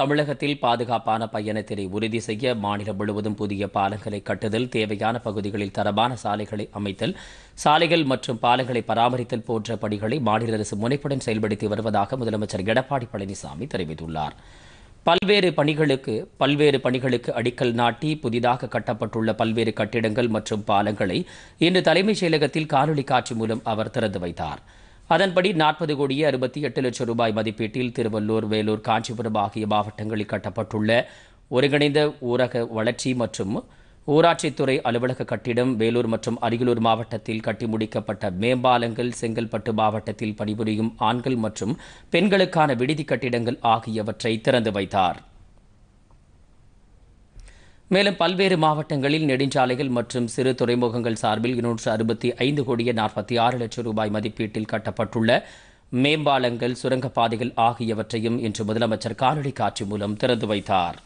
தமிழகத்தில் பாதுகாப்பான பயணத்தினை உறுதி செய்ய மாநிலம் முழுவதும் புதிய பாலங்களை கட்டுதல் தேவையான பகுதிகளில் தரமான சாலைகளை அமைத்தல் சாலைகள் மற்றும் பாலங்களை பராமரித்தல் போன்ற பணிகளை மாநில அரசு முனைப்புடன் செயல்படுத்தி வருவதாக முதலமைச்சர் எடப்பாடி பழனிசாமி தெரிவித்துள்ளார் பல்வேறு பணிகளுக்கு பல்வேறு பணிகளுக்கு அடிக்கல் நாட்டி புதிதாக கட்டப்பட்டுள்ள பல்வேறு கட்டிடங்கள் மற்றும் பாலங்களை இன்று தலைமைச் செயலகத்தில் காணொலி காட்சி மூலம் அவர் திறந்து வைத்தாா் அதன்படி நாற்பது கோடியே அறுபத்தி எட்டு லட்சம் ரூபாய் மதிப்பீட்டில் திருவள்ளூர் வேலூர் காஞ்சிபுரம் ஆகிய மாவட்டங்களில் கட்டப்பட்டுள்ள ஒருங்கிணைந்த ஊரக வளர்ச்சி மற்றும் ஊராட்சித்துறை அலுவலக கட்டிடம் வேலூர் மற்றும் அரியலூர் மாவட்டத்தில் கட்டி முடிக்கப்பட்ட மேம்பாலங்கள் செங்கல்பட்டு மாவட்டத்தில் பணிபுரியும் ஆண்கள் மற்றும் பெண்களுக்கான விடுதி கட்டிடங்கள் ஆகியவற்றை திறந்து வைத்தார் மேலும் பல்வேறு மாவட்டங்களில் நெடுஞ்சாலைகள் மற்றும் சிறு துறைமுகங்கள் சார்பில் இருநூற்று அறுபத்தி ஐந்து கோடியே நாற்பத்தி ஆறு லட்சம் ரூபாய் மதிப்பீட்டில் கட்டப்பட்டுள்ள மேம்பாலங்கள் சுரங்கப்பாதைகள் ஆகியவற்றையும் இன்று முதலமைச்சர் காணொலி காட்சி மூலம் திறந்து வைத்தார்